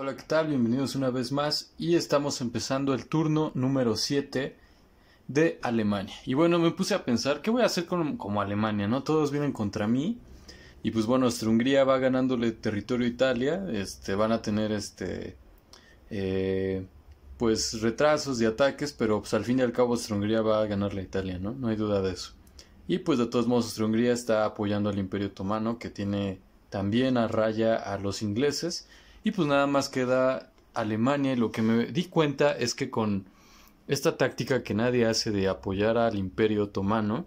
Hola, ¿qué tal? Bienvenidos una vez más y estamos empezando el turno número 7 de Alemania. Y bueno, me puse a pensar, ¿qué voy a hacer con, como Alemania? ¿No? Todos vienen contra mí. Y pues bueno, nuestra Hungría va ganándole territorio a Italia. Este, van a tener este. Eh, pues retrasos y ataques, pero pues al fin y al cabo nuestra Hungría va a ganarle a Italia, ¿no? No hay duda de eso. Y pues de todos modos nuestra Hungría está apoyando al Imperio Otomano, que tiene también a raya a los ingleses y pues nada más queda Alemania y lo que me di cuenta es que con esta táctica que nadie hace de apoyar al imperio otomano,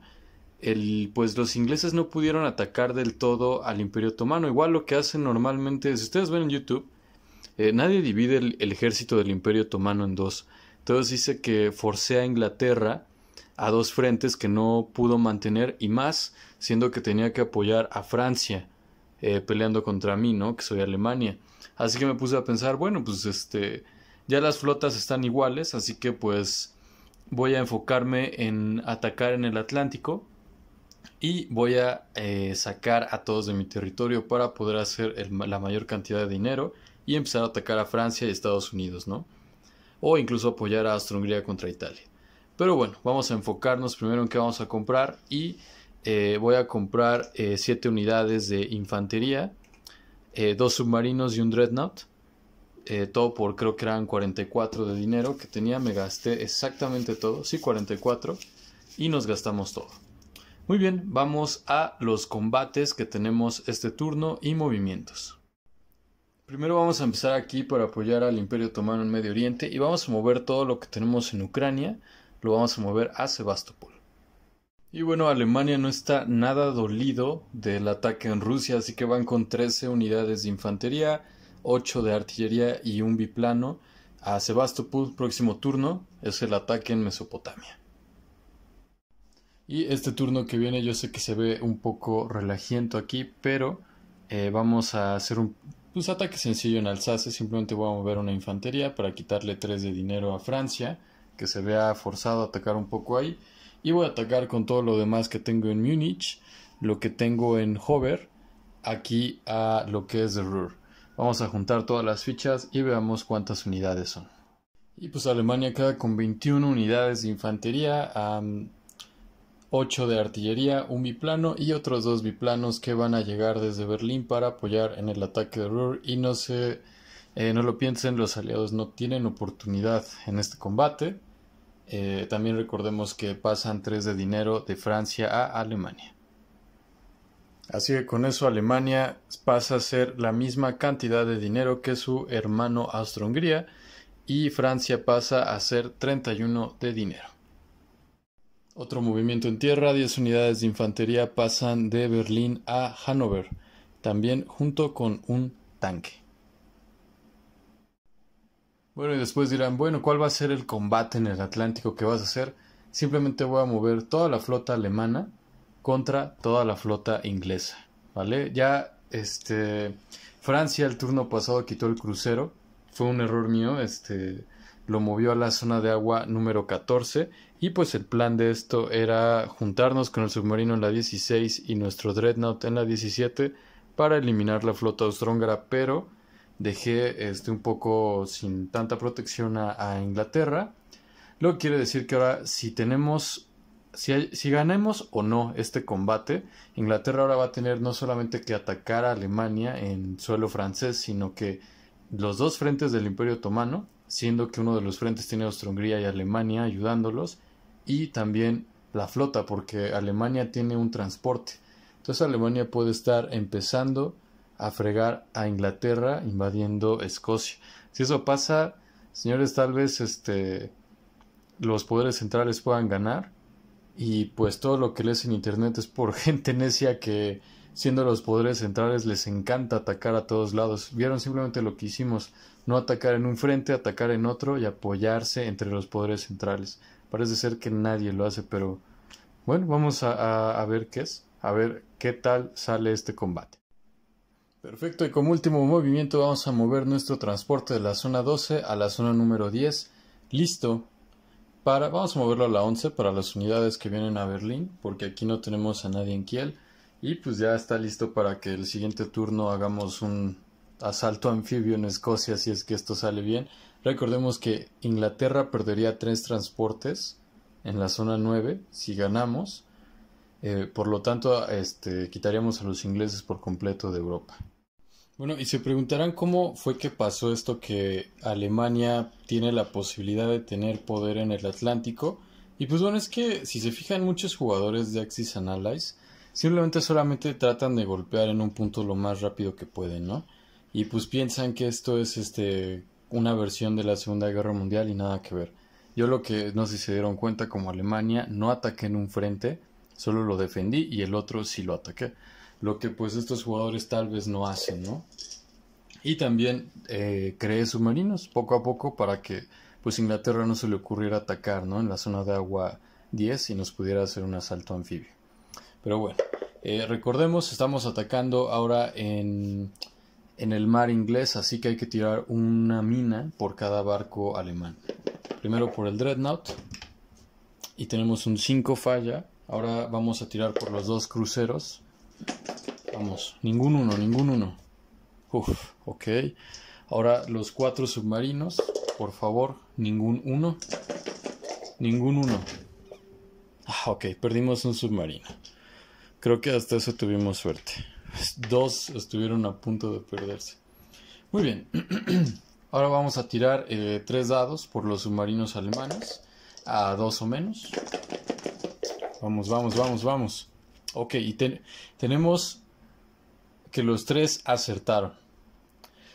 el, pues los ingleses no pudieron atacar del todo al imperio otomano. Igual lo que hacen normalmente, si ustedes ven en YouTube, eh, nadie divide el, ejército del imperio otomano en dos. Entonces dice que forcea a Inglaterra a dos frentes que no pudo mantener y más siendo que tenía que apoyar a Francia eh, peleando contra mí, ¿no? Que soy Alemania. Así que me puse a pensar, bueno, pues este, ya las flotas están iguales, así que pues voy a enfocarme en atacar en el Atlántico y voy a eh, sacar a todos de mi territorio para poder hacer la mayor cantidad de dinero y empezar a atacar a Francia y Estados Unidos, ¿no? O incluso apoyar a Austria-Hungría contra Italia. Pero bueno, vamos a enfocarnos primero en qué vamos a comprar y eh, voy a comprar 7 eh, unidades de infantería, eh, dos submarinos y un dreadnought. todo por creo que eran 44 de dinero que tenía, me gasté exactamente todo, sí, 44, y nos gastamos todo. Muy bien, vamos a los combates que tenemos este turno y movimientos. Primero vamos a empezar aquí para apoyar al Imperio Otomano en Medio Oriente y vamos a mover todo lo que tenemos en Ucrania, lo vamos a mover a Sebastopol. Y bueno, Alemania no está nada dolido del ataque en Rusia, así que van con 13 unidades de infantería, 8 de artillería y un biplano a Sebastopol. Próximo turno es el ataque en Mesopotamia. Y este turno que viene yo sé que se ve un poco relajiento aquí, pero eh, vamos a hacer un pues, ataque sencillo en Alsace. Simplemente voy a mover una infantería para quitarle 3 de dinero a Francia, que se vea forzado a atacar un poco ahí. Y voy a atacar con todo lo demás que tengo en Múnich, lo que tengo en Hover, aquí a lo que es de Ruhr. Vamos a juntar todas las fichas y veamos cuántas unidades son. Y pues Alemania queda con 21 unidades de infantería, 8 de artillería, un biplano y otros dos biplanos que van a llegar desde Berlín para apoyar en el ataque de Ruhr. Y no se, eh, no lo piensen, los aliados no tienen oportunidad en este combate. Eh, también recordemos que pasan 3 de dinero de Francia a Alemania. Así que con eso Alemania pasa a ser la misma cantidad de dinero que su hermano Austro-Hungría y Francia pasa a ser 31 de dinero. Otro movimiento en tierra, 10 unidades de infantería pasan de Berlín a Hannover, también junto con un tanque. Bueno, y después dirán, bueno, ¿cuál va a ser el combate en el Atlántico que vas a hacer? Simplemente voy a mover toda la flota alemana contra toda la flota inglesa, ¿vale? Ya, este, Francia el turno pasado quitó el crucero, fue un error mío, este, lo movió a la zona de agua número 14 y pues el plan de esto era juntarnos con el submarino en la 16 y nuestro dreadnought en la 17 para eliminar la flota austrohúngara, pero dejé este, un poco sin tanta protección a, Inglaterra. Lo que quiere decir que ahora si tenemos, si, si ganemos o no este combate, Inglaterra ahora va a tener no solamente que atacar a Alemania en suelo francés, sino que los dos frentes del Imperio Otomano, siendo que uno de los frentes tiene Austro-Hungría y Alemania ayudándolos, y también la flota, porque Alemania tiene un transporte. Entonces Alemania puede estar empezando a fregar a Inglaterra invadiendo Escocia. Si eso pasa, señores, tal vez este, los poderes centrales puedan ganar. Y pues todo lo que lees en internet es por gente necia que, siendo los poderes centrales, les encanta atacar a todos lados. Vieron simplemente lo que hicimos: no atacar en un frente, atacar en otro y apoyarse entre los poderes centrales. Parece ser que nadie lo hace, pero bueno, vamos a ver qué es, a ver qué tal sale este combate. Perfecto, y como último movimiento vamos a mover nuestro transporte de la zona 12 a la zona número 10. Listo. Para, vamos a moverlo a la 11 para las unidades que vienen a Berlín, porque aquí no tenemos a nadie en Kiel. Y pues ya está listo para que el siguiente turno hagamos un asalto anfibio en Escocia, si es que esto sale bien. Recordemos que Inglaterra perdería tres transportes en la zona 9 si ganamos. Eh, por lo tanto, este, quitaríamos a los ingleses por completo de Europa. Bueno, y se preguntarán cómo fue que pasó esto que Alemania tiene la posibilidad de tener poder en el Atlántico. Y pues bueno, es que si se fijan muchos jugadores de Axis Allies simplemente solamente tratan de golpear en un punto lo más rápido que pueden, ¿no? Y pues piensan que esto es este una versión de la Segunda Guerra Mundial y nada que ver. Yo lo que no sé si se dieron cuenta como Alemania no ataqué en un frente, solo lo defendí y el otro sí lo ataqué lo que pues estos jugadores tal vez no hacen, ¿no? Y también eh, cree submarinos poco a poco para que pues Inglaterra no se le ocurriera atacar, ¿no? En la zona de agua 10 y nos pudiera hacer un asalto anfibio. Pero bueno, eh, recordemos, estamos atacando ahora en, en el mar inglés, así que hay que tirar una mina por cada barco alemán. Primero por el Dreadnought y tenemos un 5 falla. Ahora vamos a tirar por los dos cruceros Vamos, ningún uno, ningún uno. Uf, ok. Ahora los cuatro submarinos, por favor, ningún uno. Ningún uno. Ah, ok, perdimos un submarino. Creo que hasta eso tuvimos suerte. Dos estuvieron a punto de perderse. Muy bien. Ahora vamos a tirar eh, tres dados por los submarinos alemanes. A dos o menos. Vamos, vamos, vamos, vamos. Ok, y tenemos que los tres acertaron.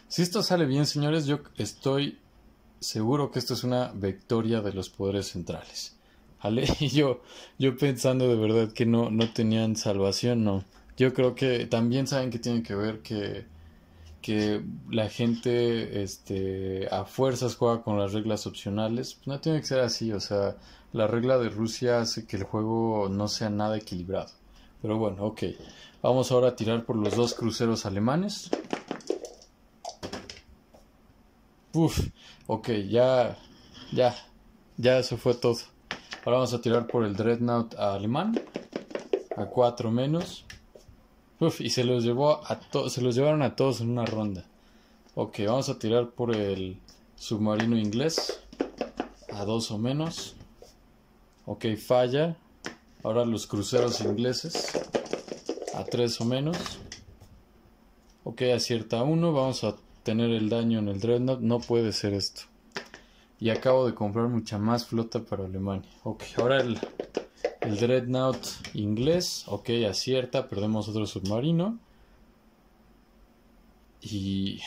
Si esto sale bien, señores, yo estoy seguro que esto es una victoria de los poderes centrales. y yo, yo pensando de verdad que no, no tenían salvación, no. Yo creo que también saben que tiene que ver que, que la gente este, a fuerzas juega con las reglas opcionales. No tiene que ser así, o sea, la regla de Rusia hace que el juego no sea nada equilibrado. Pero bueno, ok. Vamos ahora a tirar por los dos cruceros alemanes. Uf, ok, ya, ya, ya eso fue todo. Ahora vamos a tirar por el Dreadnought alemán. A 4 menos. Uf, y se los, llevó a se los llevaron a todos en una ronda. Ok, vamos a tirar por el submarino inglés. A dos o menos. Ok, falla. Ahora los cruceros ingleses a tres o menos. Ok, acierta uno, Vamos a tener el daño en el Dreadnought. No puede ser esto. Y acabo de comprar mucha más flota para Alemania. Ok, ahora el, Dreadnought inglés. Ok, acierta. Perdemos otro submarino. Y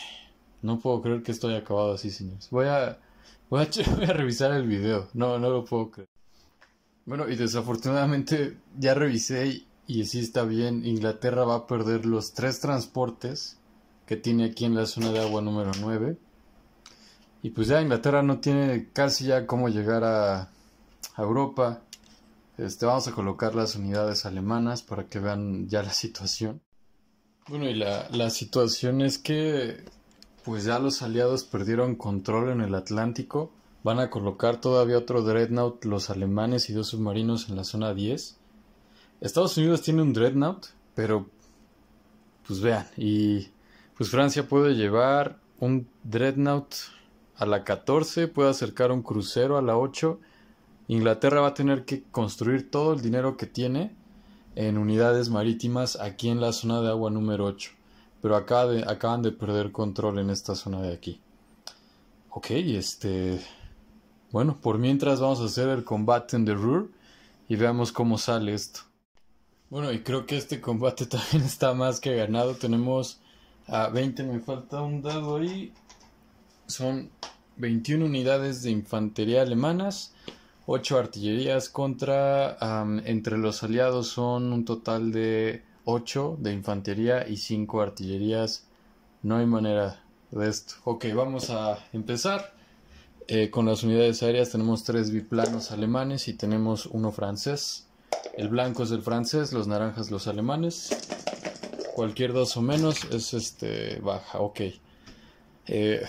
no puedo creer que esto haya acabado así, señores. Voy a, a, voy a revisar el video. No, no lo puedo creer. Bueno, y desafortunadamente ya revisé y, si sí está bien, Inglaterra va a perder los tres transportes que tiene aquí en la zona de agua número 9. Y pues ya Inglaterra no tiene casi ya cómo llegar a, a Europa. Este, vamos a colocar las unidades alemanas para que vean ya la situación. Bueno, y la, la situación es que pues ya los aliados perdieron control en el Atlántico Van a colocar todavía otro dreadnought los alemanes y dos submarinos en la zona 10. Estados Unidos tiene un dreadnought, pero pues vean, y pues Francia puede llevar un dreadnought a la 14, puede acercar un crucero a la 8. Inglaterra va a tener que construir todo el dinero que tiene en unidades marítimas aquí en la zona de agua número 8. Pero de, acaban de perder control en esta zona de aquí. Ok, este. Bueno, por mientras vamos a hacer el combate en The Ruhr y veamos cómo sale esto. Bueno, y creo que este combate también está más que ganado. Tenemos a 20, me falta un dado ahí. Son 21 unidades de infantería alemanas, 8 artillerías contra... entre los aliados son un total de 8 de infantería y 5 artillerías. No hay manera de esto. Ok, vamos a empezar. Eh, con las unidades aéreas tenemos tres biplanos alemanes y tenemos uno francés. El blanco es el francés, los naranjas los alemanes. Cualquier dos o menos es este baja, ok. Eh,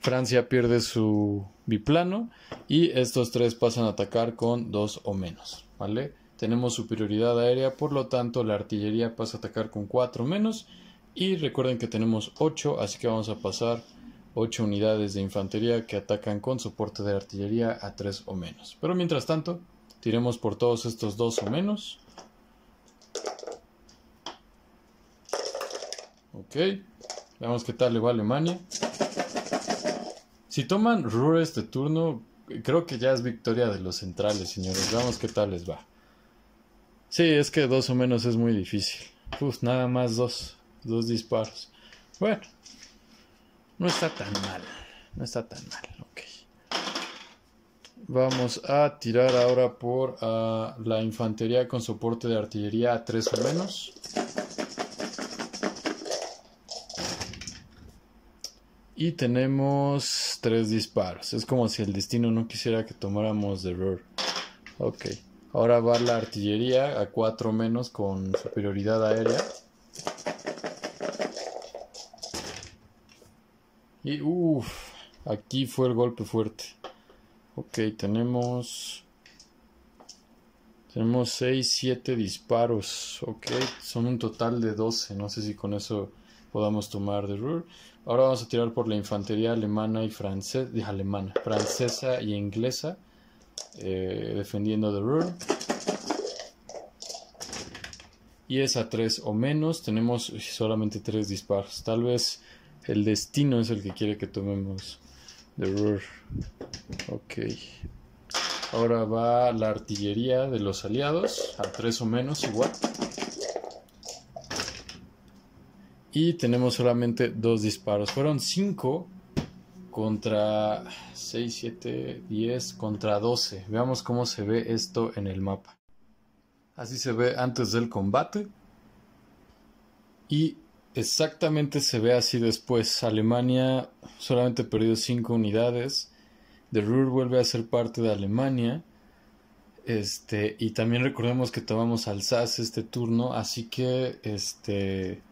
Francia pierde su biplano y estos tres pasan a atacar con dos o menos, ¿vale? Tenemos superioridad aérea, por lo tanto la artillería pasa a atacar con cuatro menos y recuerden que tenemos ocho, así que vamos a pasar 8 unidades de infantería que atacan con soporte de artillería a 3 o menos. Pero mientras tanto, tiremos por todos estos 2 o menos. Ok, veamos qué tal le va a Alemania. Si toman Ruhr este turno, creo que ya es victoria de los centrales, señores. Veamos qué tal les va. Sí, es que 2 o menos es muy difícil. Uf, nada más dos. Dos disparos. Bueno, no está tan mal. No está tan mal. Ok. Vamos a tirar ahora por ah, la infantería con soporte de artillería a 3 o menos. Y tenemos 3 disparos. Es como si el destino no quisiera que tomáramos de error. Ok. Ahora va la artillería a 4 menos con superioridad aérea. Y uff, aquí fue el golpe fuerte. Ok, tenemos... Tenemos 6, 7 disparos. Ok, son un total de 12. No sé si con eso podamos tomar de Rur Ahora vamos a tirar por la infantería alemana y francesa, alemana, francesa y inglesa, eh, defendiendo de Ruhr. Y es a 3 o menos, tenemos solamente 3 disparos. Tal vez el destino es el que quiere que tomemos. The Roar. Ok. Ahora va la artillería de los aliados. A tres o menos igual. Y tenemos solamente dos disparos. Fueron cinco contra 6, 7, 10 contra 12. Veamos cómo se ve esto en el mapa. Así se ve antes del combate. Y exactamente se ve así después. Alemania solamente perdió 5 unidades. Der Ruhr vuelve a ser parte de Alemania. Este, y también recordemos que tomamos Alsace este turno, así que este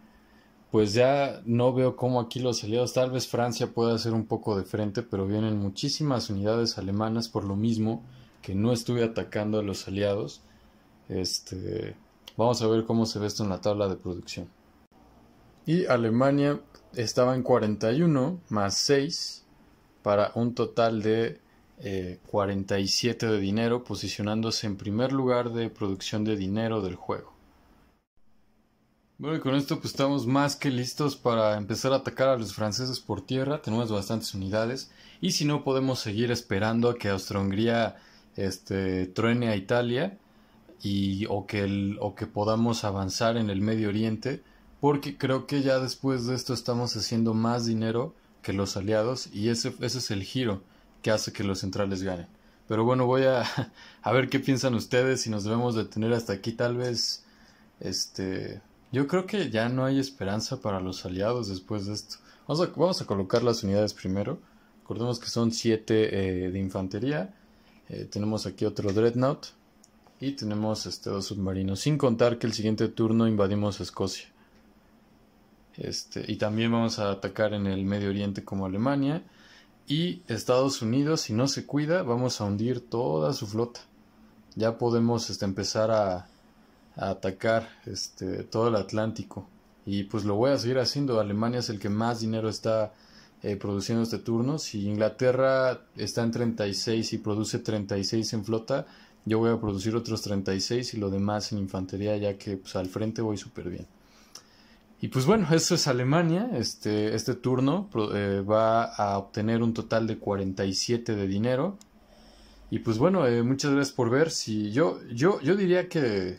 pues ya no veo cómo aquí los aliados, tal vez Francia pueda hacer un poco de frente, pero vienen muchísimas unidades alemanas por lo mismo que no estuve atacando a los aliados. Este, vamos a ver cómo se ve esto en la tabla de producción y Alemania estaba en 41 más 6 para un total de 47 eh, de dinero, posicionándose en primer lugar de producción de dinero del juego. Bueno, y con esto pues estamos más que listos para empezar a atacar a los franceses por tierra, tenemos bastantes unidades y si no podemos seguir esperando a que Austro-Hungría este, truene a Italia y, que o que podamos avanzar en el Medio Oriente porque creo que ya después de esto estamos haciendo más dinero que los aliados y ese, ese es el giro que hace que los centrales ganen. Pero bueno, voy a, a ver qué piensan ustedes Si nos debemos detener hasta aquí tal vez. Este, yo creo que ya no hay esperanza para los aliados después de esto. Vamos a, vamos a colocar las unidades primero. Recordemos que son 7 eh, de infantería. Eh, tenemos aquí otro Dreadnought. Y tenemos este, dos submarinos. Sin contar que el siguiente turno invadimos Escocia. Este, y también vamos a atacar en el Medio Oriente como Alemania. Y Estados Unidos, si no se cuida, vamos a hundir toda su flota. Ya podemos este, empezar a, atacar este, todo el Atlántico. Y pues lo voy a seguir haciendo. Alemania es el que más dinero está eh, produciendo este turno. Si Inglaterra está en 36 y produce 36 en flota, yo voy a producir otros 36 y lo demás en infantería, ya que pues, al frente voy súper bien. Y pues bueno, eso es Alemania. Este, este turno eh, va a obtener un total de 47 de dinero. Y pues bueno, eh, muchas gracias por ver. Si yo, yo, yo diría que,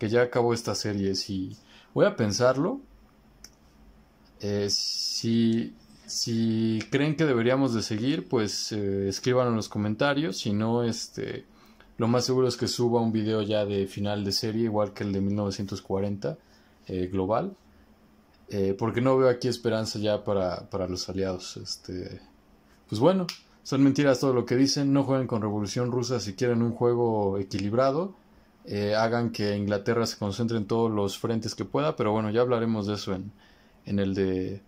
ya acabó esta serie. Si voy a pensarlo. Eh, si, si creen que deberíamos de seguir, pues escriban en los comentarios. Si no, este, lo más seguro es que suba un video ya de final de serie, igual que el de 1940 global. Eh, porque no veo aquí esperanza ya para, los aliados. Este, pues bueno, son mentiras todo lo que dicen, no jueguen con Revolución Rusa si quieren un juego equilibrado, eh, hagan que Inglaterra se concentre en todos los frentes que pueda, pero bueno, ya hablaremos de eso en, el de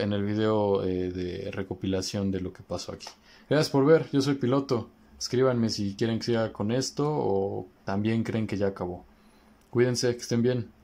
en el video eh, de recopilación de lo que pasó aquí. Gracias por ver, yo soy piloto. Escríbanme si quieren que siga con esto o también creen que ya acabó. Cuídense, que estén bien.